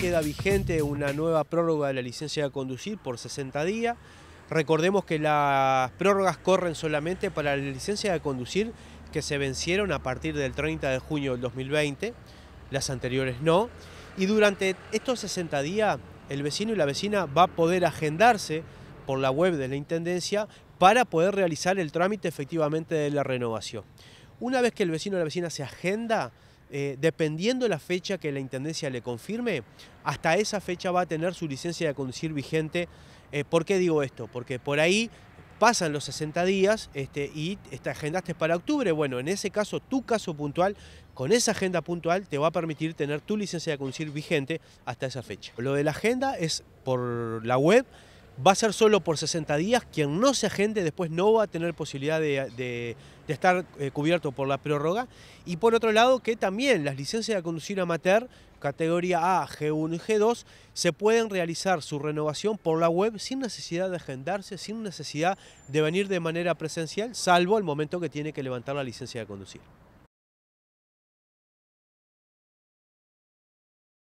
queda vigente una nueva prórroga de la licencia de conducir por 60 días. Recordemos que las prórrogas corren solamente para la licencia de conducir que se vencieron a partir del 30 de junio del 2020, las anteriores no. Y durante estos 60 días el vecino y la vecina va a poder agendarse por la web de la Intendencia para poder realizar el trámite efectivamente de la renovación. Una vez que el vecino o la vecina se agenda, eh, dependiendo la fecha que la Intendencia le confirme, hasta esa fecha va a tener su licencia de conducir vigente. Eh, ¿Por qué digo esto? Porque por ahí pasan los 60 días este, y agenda agendaste para octubre. Bueno, en ese caso, tu caso puntual, con esa agenda puntual, te va a permitir tener tu licencia de conducir vigente hasta esa fecha. Lo de la agenda es por la web va a ser solo por 60 días. Quien no se agende después no va a tener posibilidad de, estar eh, cubierto por la prórroga. Y por otro lado, que también las licencias de conducir amateur, categoría A, G1 y G2, se pueden realizar su renovación por la web sin necesidad de agendarse, sin necesidad de venir de manera presencial, salvo el momento que tiene que levantar la licencia de conducir.